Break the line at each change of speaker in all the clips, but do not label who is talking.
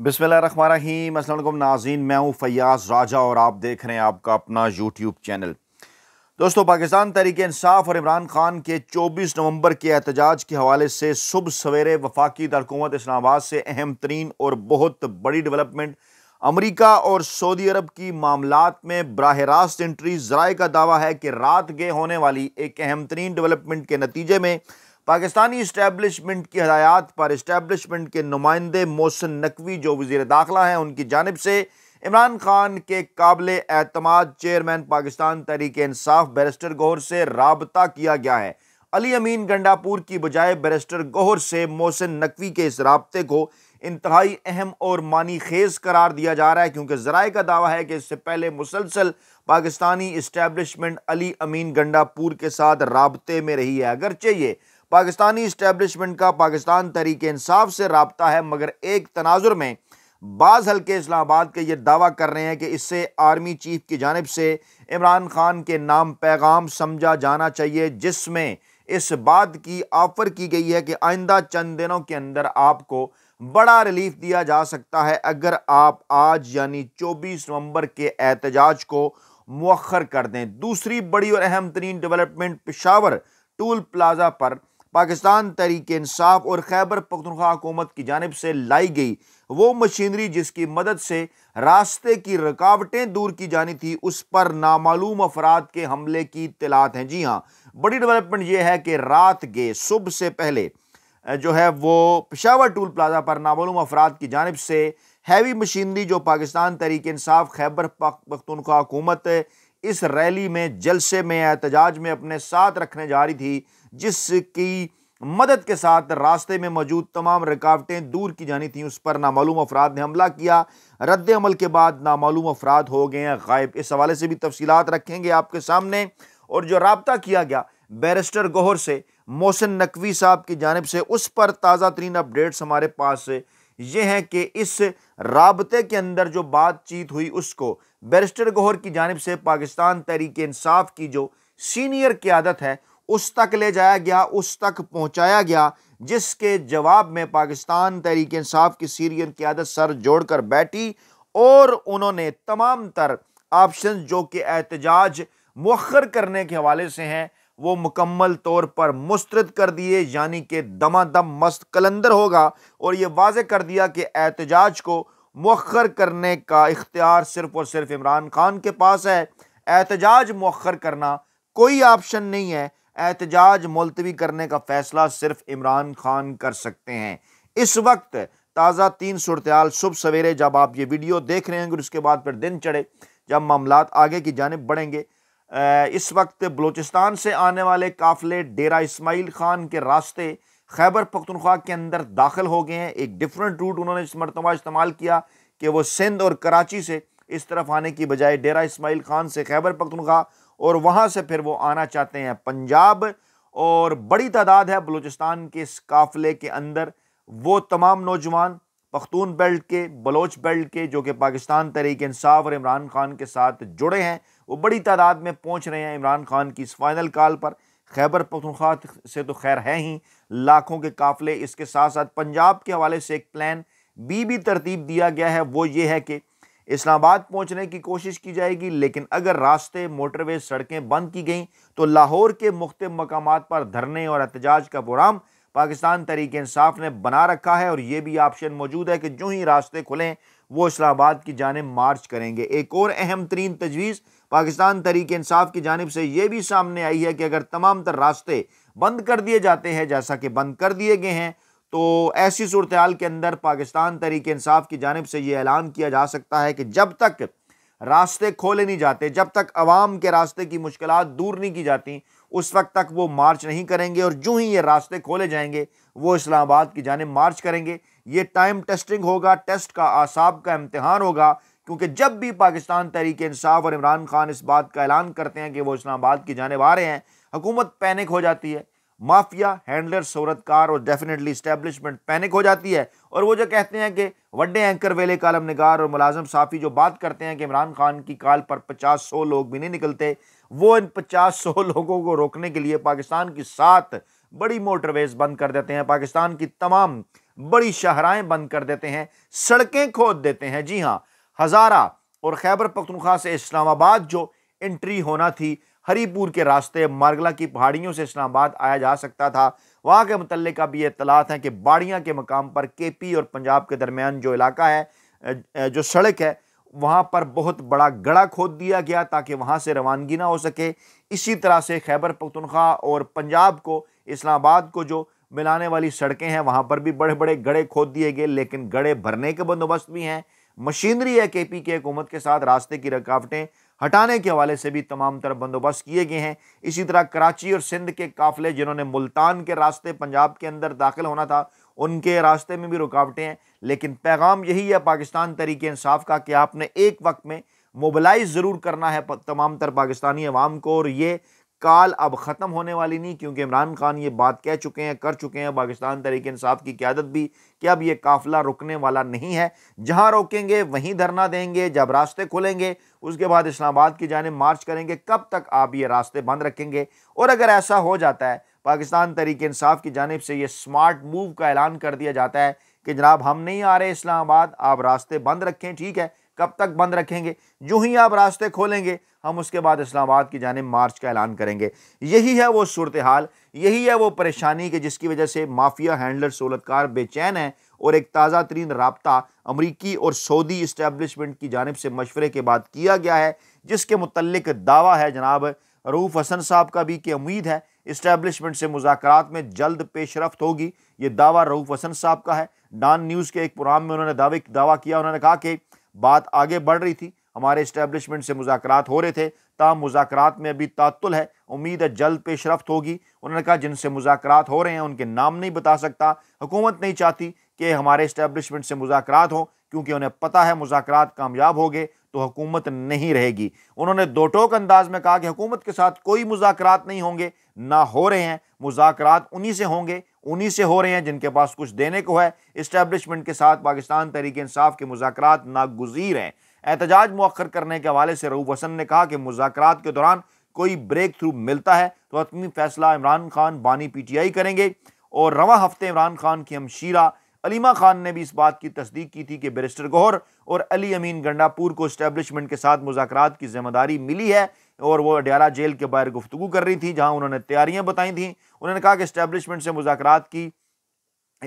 बिसमीम असलम नाजीन मैं हूँ फ़याज़ राजा और आप देख रहे हैं आपका अपना यूट्यूब चैनल दोस्तों पाकिस्तान तहरीक इंसाफ और इमरान खान के 24 नवंबर के एहतजाज के हवाले से सुबह सवेरे वफाकी दरकूमत इस्लामाबाद से अहम तरीन और बहुत बड़ी डेवलपमेंट अमरीका और सऊदी अरब की मामलात में बरह रास्त एंट्री जराए का दावा है कि रात गए होने वाली एक अहम तरीन डेवलपमेंट के नतीजे में पाकिस्तानी इस्टेबलिशमेंट की हदायत पर इस्टेबलिशमेंट के नुमाइंदे मोहसिन नकवी जो वज़ी दाखिला हैं उनकी जानब से इमरान खान के काबिल अतमाद चेयरमैन पाकिस्तान तहरीक इंसाफ बैरिस्टर गौहर से रबता किया गया है अली अमीन गंडापुर की बजाय बैरिस्टर गौहर से मोहसिन नकवी के इस रबते को इंतहाई अहम और मानी खेज करार दिया जा रहा है क्योंकि जराए का दावा है कि इससे पहले मुसलसल पाकिस्तानी इस्टेबलिशमेंट अली अमीन गंडापुर के साथ रबते में रही है अगर चाहिए पाकिस्तानी इस्टेब्लिशमेंट का पाकिस्तान तरीके इंसाफ से रबता है मगर एक तनाजुर में बाज़ हल्के इस्लामाबाद के ये दावा कर रहे हैं कि इससे आर्मी चीफ की जानब से इमरान खान के नाम पैगाम समझा जाना चाहिए जिसमें इस बात की ऑफ़र की गई है कि आइंदा चंद दिनों के अंदर आपको बड़ा रिलीफ दिया जा सकता है अगर आप आज यानी 24 नवंबर के एहतजाज को मौखर कर दें दूसरी बड़ी और अहम तरीन डेवलपमेंट पिशावर टूल प्लाजा पर पाकिस्तान तहरीक इंसाफ और खैबर पख्तनख्वा हुकूमत की जानब से लाई गई वो मशीनरी जिसकी मदद से रास्ते की रुकावटें दूर की जानी थी उस पर नामालूम अफराद के हमले की इतलात हैं जी हाँ बड़ी डेवलपमेंट यह है कि रात गए सुबह से पहले जो है वो पेशावर टूल प्लाजा पर नामालूम अफराद की जानब से हैवी मशीनरी जो पाकिस्तान तहरीक इंसाफ खैबर पखतनखा हुकूमत इस रैली में जलसे में एहतजाज में अपने साथ रखने जा रही थी जिसकी मदद के साथ रास्ते में मौजूद तमाम रुकावटें दूर की जानी थी उस पर नामालूम अफराद ने हमला किया रद्द अमल के बाद नामालूम अफराद हो गए हैं गायब इस हवाले से भी तफसीत रखेंगे आपके सामने और जो रबता किया गया बैरिस्टर गोहर से मोहसिन नकवी साहब की जानब से उस पर ताज़ा तरीन अपडेट्स हमारे पास ये हैं कि इस रबते के अंदर जो बातचीत हुई उसको बैरिस्टर गोहर की जानब से पाकिस्तान तहरीक इंसाफ की जो सीनियर क्यादत है उस तक ले जाया गया उस तक पहुंचाया गया जिसके जवाब में पाकिस्तान तहरीक इंसाफ की सीरियन क्यादत सर जोड़कर बैठी और उन्होंने तमाम तर ऑप्शन जो कि एहतजाज मखर करने के हवाले से हैं वो मुकम्मल तौर पर मुस्रद कर दिए यानी कि दमादम मस्त कलंदर होगा और ये वाज कर दिया कि एहतजाज को मखर करने का इख्तियार सिर्फ़ और सिर्फ इमरान खान के पास है एहतजाज मखर करना कोई ऑप्शन नहीं है एहतजाज मुलतवी करने का फैसला सिर्फ इमरान खान कर सकते हैं इस वक्त ताज़ा तीन सूरतयाल सुबह सवेरे जब आप ये वीडियो देख रहे होंगे उसके बाद फिर दिन चढ़े जब मामला आगे की जानब बढ़ेंगे इस वक्त बलूचिस्तान से आने वाले काफ़िले डेरा इसमाइल खान के रास्ते खैबर पख्तनख्वा के अंदर दाखिल हो गए हैं एक डिफरेंट रूट उन्होंने इस मरतबा इस्तेमाल किया कि वो सिंध और कराची से इस तरफ आने की बजाय डेरा इसमाइल खान से खैबर पख्तनख्वा और वहाँ से फिर वो आना चाहते हैं पंजाब और बड़ी तादाद है बलूचिस्तान के इस काफ़िले के अंदर वो तमाम नौजवान पख्तून बेल्ट के बलोच बेल्ट के जो कि पाकिस्तान तहरीक इंसाफ और इमरान खान के साथ जुड़े हैं वो बड़ी तादाद में पहुंच रहे हैं इमरान खान की इस फाइनल कॉल पर खैबर पखतनख्वा से तो खैर है ही लाखों के काफ़िले इसके साथ साथ पंजाब के हवाले से एक प्लान बी भी तरतीब दिया गया है वो ये है कि इस्लामाबाद पहुंचने की कोशिश की जाएगी लेकिन अगर रास्ते मोटरवे सड़कें बंद की गईं तो लाहौर के मुख्त मकाम पर धरने और एहतजाज का प्रोग्राम पाकिस्तान तरीके इंसाफ ने बना रखा है और ये भी ऑप्शन मौजूद है कि जो ही रास्ते खुलें वो इस्लामाबाद की जानब मार्च करेंगे एक और अहम तरीन तजवीज़ पाकिस्तान तरीके इंसाफ की जानब से ये भी सामने आई है कि अगर तमाम तर रास्ते बंद कर दिए जाते हैं जैसा कि बंद कर दिए गए हैं तो ऐसी सूरत हाल के अंदर पाकिस्तान तरीके इंसाफ की जानब से ये ऐलान किया जा सकता है कि जब तक रास्ते खोले नहीं जाते जब तक आवाम के रास्ते की मुश्किल दूर नहीं की जाती उस वक्त तक वो मार्च नहीं करेंगे और जो ही ये रास्ते खोले जाएंगे वो इस्लामाबाद की जानब मार्च करेंगे ये टाइम टेस्टिंग होगा टेस्ट का आसाब का इम्तहान होगा क्योंकि जब भी पाकिस्तान तहरीक इंसाफ और इमरान खान इस बात का ऐलान करते हैं कि वो इस्लामाबाद की जानब आ रहे हैं हुकूमत पैनिक हो जाती है माफिया हैंडलर शोहरतकार और डेफिनेटली स्टैब्लिशमेंट पैनिक हो जाती है और वो जो कहते हैं कि वड्डे एंकर वेले कालम निगार और मुलाजम साफ़ी जो बात करते हैं कि इमरान खान की काल पर पचास सौ लोग भी नहीं निकलते वो इन पचास सौ लोगों को रोकने के लिए पाकिस्तान की सात बड़ी मोटरवेज बंद कर देते हैं पाकिस्तान की तमाम बड़ी शहराएँ बंद कर देते हैं सड़कें खोद देते हैं जी हाँ हज़ारा और खैबर पख्तनख्वा से इस्लामाबाद जो एंट्री होना थी हरीपुर के रास्ते मार्गला की पहाड़ियों से इस्लामाबाद आया जा सकता था वहाँ के मुतल का भी इतलात हैं कि बाड़िया के मकाम पर के पी और पंजाब के दरमियान जो इलाका है जो सड़क है वहाँ पर बहुत बड़ा गड़ा खोद दिया गया ताकि वहाँ से रवानगी ना हो सके इसी तरह से खैबर पख्तनख्वा और पंजाब को इस्लामाबाद को जो मिलाने वाली सड़कें हैं वहाँ पर भी बड़े बड़े गड़े खोद दिए गए लेकिन गड़े भरने के बंदोबस्त भी हैं मशीनरी है के पी के हुकूमत के साथ रास्ते की रुकावटें हटाने के हवाले से भी तमाम तरफ बंदोबस्त किए गए हैं इसी तरह कराची और सिंध के काफिले जिन्होंने मुल्तान के रास्ते पंजाब के अंदर दाखिल होना था उनके रास्ते में भी रुकावटें हैं लेकिन पैगाम यही है पाकिस्तान तरीके इंसाफ का कि आपने एक वक्त में मोबलाइज ज़रूर करना है तमाम तर पाकिस्तानी अवाम को और ये काल अब ख़त्म होने वाली नहीं क्योंकि इमरान खान ये बात कह चुके हैं कर चुके हैं पाकिस्तान तरीके इंसाफ की क्यादत भी कि अब ये काफिला रुकने वाला नहीं है जहाँ रोकेंगे वहीं धरना देंगे जब रास्ते खुलेंगे उसके बाद इस्लामाबाद की जाने मार्च करेंगे कब तक आप ये रास्ते बंद रखेंगे और अगर ऐसा हो जाता है पाकिस्तान तरीके इंसाफ की जानब से ये स्मार्ट मूव का ऐलान कर दिया जाता है कि जनाब हम नहीं आ रहे इस्लामाबाद आप रास्ते बंद रखें ठीक है कब तक बंद रखेंगे जो ही आप रास्ते खोलेंगे हम उसके बाद इस्लामाबाद की जाने मार्च का ऐलान करेंगे यही है वो सूरत हाल यही है वो परेशानी कि जिसकी वजह से माफिया हैंडलर सहूलतकार बेचैन है और एक ताज़ा तरीन रबता अमरीकी और सऊदी इस्टेबलिशमेंट की जानब से मशवरे के बाद किया गया है जिसके मुतलक दावा है जनाब रऊफ हसन साहब का भी कि उम्मीद है इस्टेबलिशमेंट से मुजाकर में जल्द पेशरफ होगी ये दावा रऊफ हसन साहब का है डान न्यूज़ के एक प्रोग्राम में उन्होंने दावे दावा किया उन्होंने कहा कि बात आगे बढ़ रही थी हमारे इस्टेब्लिशमेंट से मुजाकर हो रहे थे ताम मुजाकर में अभी तातुल है उम्मीद है जल्द पेशरफ होगी उन्होंने कहा जिनसे मुजाकर हो रहे हैं उनके नाम नहीं बता सकता हुकूमत नहीं चाहती कि हमारे इस्टेब्लिशमेंट से मुजाकर हों क्योंकि उन्हें पता है मुजाकर कामयाब हो गए तो हुकूमत नहीं रहेगी उन्होंने दो टोक अंदाज में कहा कि हुकूमत के साथ कोई मुजाकर नहीं होंगे ना हो रहे हैं मुजाकर उन्हीं से होंगे उन्हीं से हो रहे हैं जिनके पास कुछ देने को है इस्टेब्लिशमेंट के साथ पाकिस्तान तहरीक इंसाफ के मुजाकर नागुजीर हैं एहतजाज मौखर करने के हवाले से रऊफ हसन ने कहा कि मुजाकर के दौरान कोई ब्रेक थ्रू मिलता है तो हतमी फैसला इमरान खान बानी पी टी आई करेंगे और रवा हफ्ते इमरान खान की हमशीरा अलीमा खान ने भी इस बात की तस्दीक की थी कि बैरिस्टर गौहर और अली अमीन गंडापुर को इस्टेब्लिशमेंट के साथ मुजाकर की जिम्मेदारी मिली है और वो अडियाला जेल के बाहर गुफ्तु कर रही थी जहाँ उन्होंने तैयारियाँ बताई थी उन्होंने कहा कि इस्टेबलिशमेंट से मुजाकर की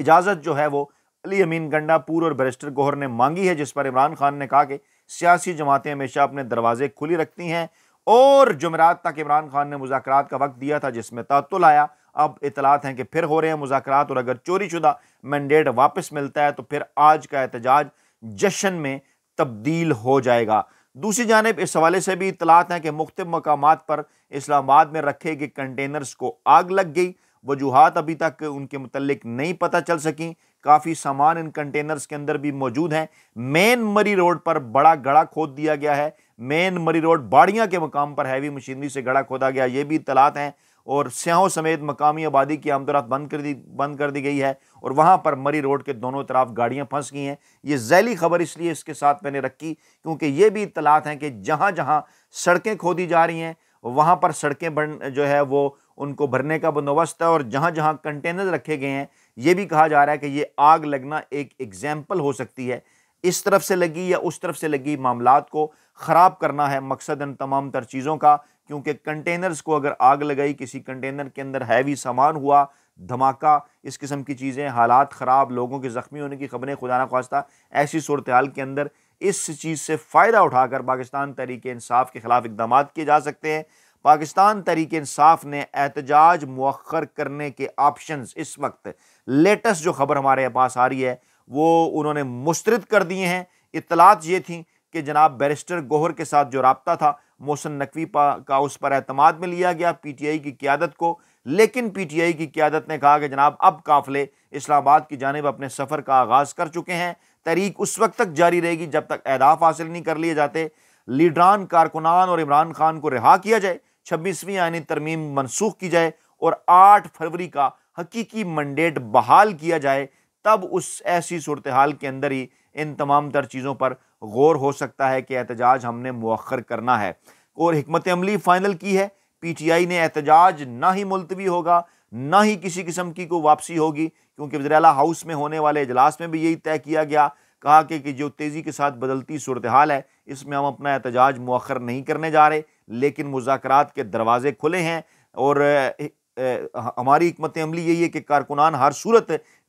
इजाज़त जो है वो अली अमीन पूर और बैरिस्टर गोहर ने मांगी है जिस पर इमरान खान ने कहा कि सियासी जमातें हमेशा अपने दरवाजे खुली रखती हैं और जमेरात तक इमरान खान ने मुजाकर का वक्त दिया था जिसमें तातुल आया अब इतलात हैं कि फिर हो रहे हैं मुजाकर और अगर चोरी शुदा मैंडेट वापस मिलता है तो फिर आज का एहतजाज जश्न में तब्दील हो जाएगा दूसरी जानब इस हवाले से भी इतलात हैं कि मुख्त मकाम पर इस्लामाबाद में रखे गए कंटेनर्स को आग लग गई वजूहत अभी तक उनके मतलब नहीं पता चल सकें काफ़ी सामान इन कंटेनर्स के अंदर भी मौजूद हैं मेन मरी रोड पर बड़ा गड़ा खोद दिया गया है मेन मरी रोड बाड़िया के मकाम पर हैवी मशीनरी से गड़ा खोदा गया ये भी इतलात हैं और स्याहों समेत मकामी आबादी की आमदरात बंद कर दी बंद कर दी गई है और वहाँ पर मरी रोड के दोनों तरफ गाड़ियाँ फंस गई हैं ये जैली खबर इसलिए इसके साथ मैंने रखी क्योंकि ये भी इतलात हैं कि जहाँ जहाँ सड़कें खोदी जा रही हैं वहाँ पर सड़कें बन जो है वो उनको भरने का बंदोबस्त है और जहाँ जहाँ कंटेनर रखे गए हैं ये भी कहा जा रहा है कि ये आग लगना एक एग्जाम्पल हो सकती है इस तरफ से लगी या उस तरफ से लगी मामला को ख़राब करना है मकसद तमाम तर चीज़ों का क्योंकि कंटेनर्स को अगर आग लगाई किसी कंटेनर के अंदर हैवी सामान हुआ धमाका इस किस्म की चीज़ें हालात ख़राब लोगों के ज़ख्मी होने की खबरें खुदा ना खास्ता ऐसी सूरत हाल के अंदर इस चीज़ से फ़ायदा उठाकर पाकिस्तान तहरीक इंसाफ के ख़िलाफ़ इकदाम किए जा सकते हैं पाकिस्तान तहरीक इंसाफ ने एहतजाज मौखर करने के ऑप्शन इस वक्त लेटेस्ट जो खबर हमारे पास आ रही है वो उन्होंने मुस्तरद कर दिए हैं इतलात ये थी कि जनाब बैरिस्टर गोहर के साथ जो रबता था मोहसन नकवी पा का उस पर अहतमाद में लिया गया पी टी आई की क्यादत को लेकिन पी टी आई की क्यादत ने कहा कि जनाब अब काफिले इस्लामाबाद की जानब अपने सफ़र का आगाज़ कर चुके हैं तहरीक उस वक्त तक जारी रहेगी जब तक अहदाफ हासिल नहीं कर लिए जाते लीडरान कारकुनान और इमरान खान को रिहा किया जाए छब्बीसवीं आनी तरमीम मनसूख की जाए और आठ फरवरी का हकीकी मंडेट बहाल किया जाए तब उस ऐसी सूरत हाल के अंदर ही इन तमाम तर चीज़ों पर गौर हो सकता है कि एहतजाज हमने मौखर करना है और हमत अमली फ़ाइनल की है पी टी आई ने एहतजाज ना ही मुलतवी होगा ना ही किसी किस्म की कोई वापसी होगी क्योंकि वजराला हाउस में होने वाले अजलास में भी यही तय किया गया कहा कि, कि जो तेज़ी के साथ बदलती सूरत हाल है इसमें हम अपना एहतजाज मौखर नहीं करने जा रहे लेकिन मुजाकर के दरवाजे खुले हैं और हमारी हमत अमली यही है कि कारकुनान हर सूरत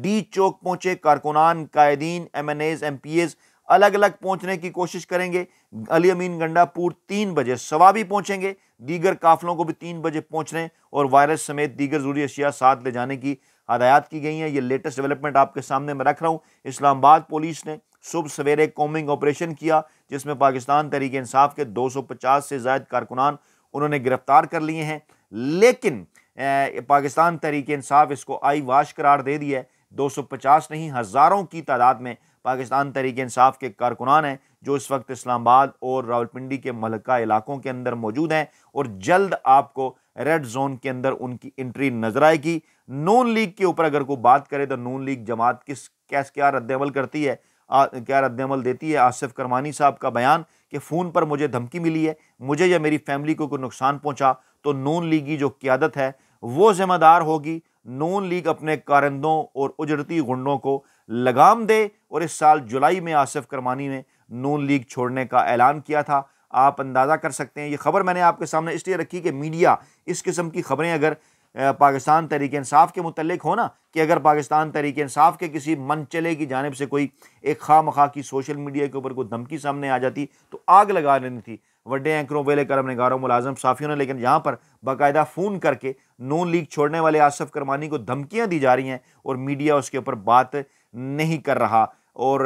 डी चौक पहुँचे कारकुनान कायदीन M N A M P A अलग अलग पहुँचने की कोशिश करेंगे अली अमीन गंडापुर तीन बजे सवा भी पहुँचेंगे दीगर काफिलों को भी तीन बजे पहुँचने और वायरस समेत दीगर जरूरी अशिया साथ ले जाने की हदायत की गई हैं ये लेटेस्ट डेवलपमेंट आपके सामने मैं रख रहा हूँ इस्लामाबाद पुलिस ने सुबह सवेरे कॉम्बिंग ऑपरेशन किया जिसमें पाकिस्तान तहरीक इंसाफ के दो सौ पचास से ज्यादा कारकुनान उन्होंने गिरफ्तार कर लिए हैं लेकिन पाकिस्तान तहरीक इंसाफ इसको आई वाश करार दे दिया है दो सौ पचास नहीं हज़ारों की तादाद में पाकिस्तान तरीके इंसाफ के कारकुनान हैं जो इस वक्त इस्लामाबाद और रावलपिंडी के मलका इलाकों के अंदर मौजूद हैं और जल्द आपको रेड जोन के अंदर उनकी एंट्री नजर आएगी नून लीग के ऊपर अगर कोई बात करें तो नून लीग जमात किस कैस क्या रद्दमल करती है आ, क्या रद्दमल देती है आसिफ करमानी साहब का बयान कि फ़ोन पर मुझे धमकी मिली है मुझे या मेरी फैमिली को कोई नुकसान पहुँचा तो नून लीग की जो क्यादत है वो जिम्मेदार होगी नून लीग अपने कारंदों और उजरती गुंडों को लगाम दे और इस साल जुलाई में आसिफ करमानी ने नून लीग छोड़ने का ऐलान किया था आप अंदाज़ा कर सकते हैं ये खबर मैंने आपके सामने इसलिए रखी कि मीडिया इस किस्म की खबरें अगर पाकिस्तान तहरीक इंसाफ के मतलब हो ना कि अगर पाकिस्तान तहरीक इंसाफ के किसी मन चले की जानब से कोई एक खा मखा की सोशल मीडिया के ऊपर कोई धमकी सामने आ जाती तो आग लगा लेनी थी वड्डे एंकरों वेले करम नगारों मुलाजम साफियों ने लेकिन यहाँ पर बाकायदा फ़ोन करके नून लीग छोड़ने वाले आसफ करमानी को धमकियाँ दी जा रही हैं और मीडिया उसके ऊपर बात नहीं कर रहा और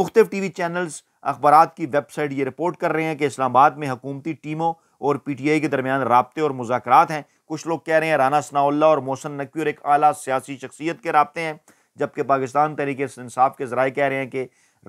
मुख्तफ टी वी चैनल्स अखबार की वेबसाइट ये रिपोर्ट कर रहे हैं कि इस्लामाबाद में हकूमती टीमों और पी टी आई के दरमियान रबते और मुजाकर हैं कुछ लोग कह रहे हैं राना सनाउल्ला और मोहसन नकवी और एक अली सियासी शख्सियत के रबते हैं जबकि पाकिस्तान तरीके इंसाफ के ज़रा कह रहे हैं कि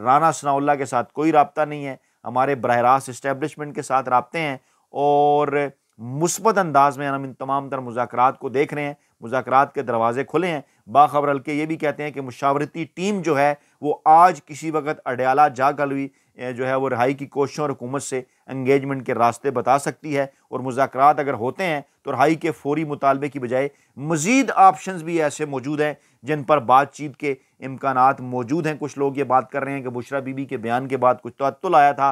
राना सनाउल्ला के साथ कोई रबता नहीं है हमारे बरह रास्त इस्टेबलिशमेंट के साथ रबते हैं और मुस्बत अंदाज में हम इन तमाम तर मुजाकर को देख रहे हैं मुजाकर के दरवाजे खुले हैं बाखबर हल्के ये भी कहते हैं कि मशावरती टीम जो है वो आज किसी वक्त अडयाला जाकर भी जो है वो रहाई की कोशिशों और हुकूमत से इंगेजमेंट के रास्ते बता सकती है और मुजाकर अगर होते हैं तो रहाई के फौरी मुतालबे की बजाय मज़ीद ऑप्शन भी ऐसे मौजूद हैं जिन पर बातचीत के इम्कान मौजूद हैं कुछ लोग ये बात कर रहे हैं कि बुशरा बीबी के बयान के बाद कुछ तत्ल आया था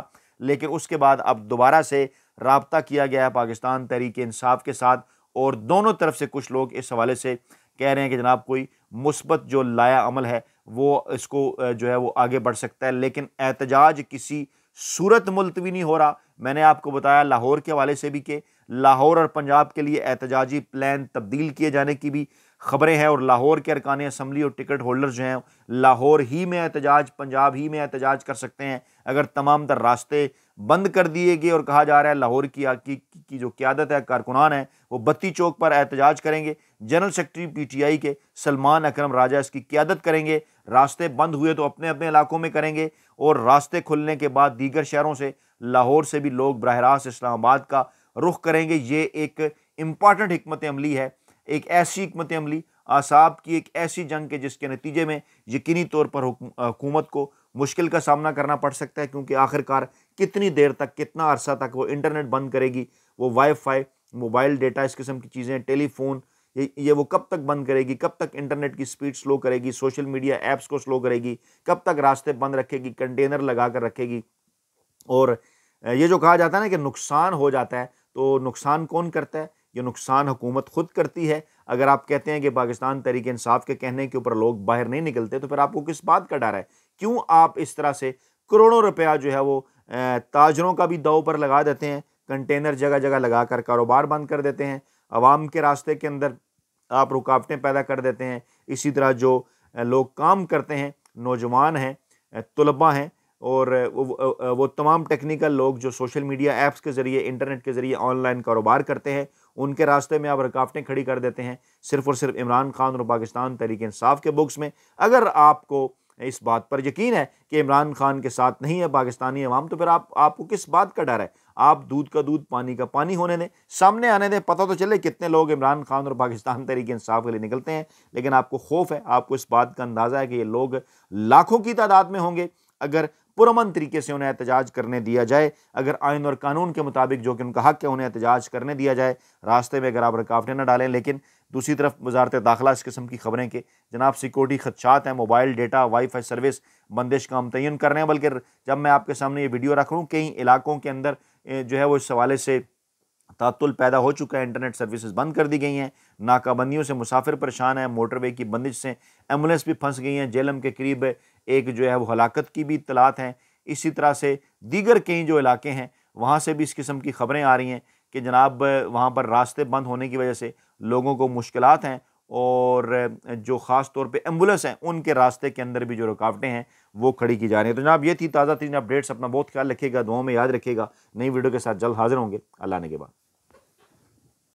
लेकिन उसके बाद अब दोबारा से रबता किया गया है पाकिस्तान तहरीक इंसाफ के साथ और दोनों तरफ से कुछ लोग इस हवाले से कह रहे हैं कि जनाब कोई मुस्बत जो लाया अमल है वो इसको जो है वो आगे बढ़ सकता है लेकिन एहतजाज किसी सूरत मुलतवी नहीं हो रहा मैंने आपको बताया लाहौर के हवाले से भी कि लाहौर और पंजाब के लिए एहतजाजी प्लान तब्दील किए जाने की भी खबरें हैं और लाहौर के अरकान असम्बली और टिकट होल्डर जो हैं लाहौर ही में एहतजाज पंजाब ही में एहतजाज कर सकते हैं अगर तमाम तर रास्ते बंद कर दिए गए और कहा जा रहा है लाहौर की की, की जो क्यादत है कारकुनान है वो बत्ती चौक पर एहतजाज करेंगे general secretary P T I के सलमान अक्रम राजा इसकी क्यादत करेंगे रास्ते बंद हुए तो अपने अपने इलाकों में करेंगे और रास्ते खुलने के बाद दीगर शहरों से लाहौर से भी लोग बरह रास्त इस्लामाबाद का रुख करेंगे ये एक इम्पॉर्टेंट हमत अमली है एक ऐसी हमत अमली आसाब की एक ऐसी जंग के जिसके नतीजे में यकीनी तौर पर हुकूमत को मुश्किल का सामना करना पड़ सकता है क्योंकि आखिरकार कितनी देर तक कितना अरसा तक वो इंटरनेट बंद करेगी वो वाईफाई मोबाइल डेटा इस किस्म की चीज़ें टेलीफोन ये ये वो कब तक बंद करेगी कब तक इंटरनेट की स्पीड स्लो करेगी सोशल मीडिया ऐप्स को स्लो करेगी कब तक रास्ते बंद रखेगी कंटेनर लगा कर रखेगी और ये जो कहा जाता है ना कि नुकसान हो जाता है तो नुकसान कौन करता है ये नुकसान हुकूमत खुद करती है अगर आप कहते हैं कि पाकिस्तान तरीके इंसाफ के कहने के ऊपर लोग बाहर नहीं निकलते तो फिर आपको किस बात का डर है क्यों आप इस तरह से करोड़ों रुपया जो है वो ताजरों का भी दाव पर लगा देते हैं कंटेनर जगह जगह लगा कर कारोबार बंद कर देते हैं आवाम के रास्ते के अंदर आप रुकावटें पैदा कर देते हैं इसी तरह जो लोग काम करते हैं नौजवान हैं तलबा हैं और वो, वो तमाम टेक्निकल लोग जो सोशल मीडिया ऐप्स के ज़रिए इंटरनेट के ज़रिए ऑनलाइन कारोबार करते हैं उनके रास्ते में आप रुकावटें खड़ी कर देते हैं सिर्फ और सिर्फ इमरान खान और पाकिस्तान तरीके इंसाफ के बुक्स में अगर आपको इस बात पर यकीन है कि इमरान खान के साथ नहीं है पाकिस्तानी अवाम तो फिर आप आपको किस बात का डर है आप दूध का दूध पानी का पानी होने दें सामने आने दें पता तो चले कितने लोग इमरान खान और पाकिस्तान तरीके इंसाफ के लिए निकलते हैं लेकिन आपको खौफ है आपको इस बात का अंदाज़ा है कि ये लोग लाखों की तादाद में होंगे अगर पुरमन तरीके से उन्हें एहतजाज करने दिया जाए अगर आइन और कानून के मुताबिक जो कि उनका हक है उन्हें एहतजाज करने दिया जाए रास्ते में अगर आप रुकावटें ना डालें लेकिन दूसरी तरफ वजारत दाखिला इस किस्म की खबरें के जनाब सिक्योरिटी खदशात हैं मोबाइल डेटा वाईफाई सर्विस बंदिश का हम तयन कर रहे हैं बल्कि जब मैं आपके सामने ये वीडियो रख रहा हूँ कई इलाकों के अंदर जो है वो इस हवाले से तातुल पैदा हो चुका है इंटरनेट सर्विसेज बंद कर दी गई हैं नाकाबंदियों से मुसाफिर परेशान है मोटरवे की बंदिश से एम्बुलेंस भी फंस गई हैं जेलम के करीब एक जो है वो हलाकत की भी इतलात हैं इसी तरह से दीगर कई जो इलाके हैं वहाँ से भी इस किस्म की खबरें आ रही हैं कि जनाब वहाँ पर रास्ते बंद होने की वजह से लोगों को मुश्किल हैं और जो ख़ास तौर पे एम्बुलेंस हैं उनके रास्ते के अंदर भी जो रुकावटें हैं वो खड़ी की जा रही हैं तो जनाब ये थी ताज़ा तीन अपडेट्स अपना बहुत ख्याल रखिएगा दुआओं में याद रखिएगा नई वीडियो के साथ जल्द हाजिर होंगे अल्लाह ने के बाद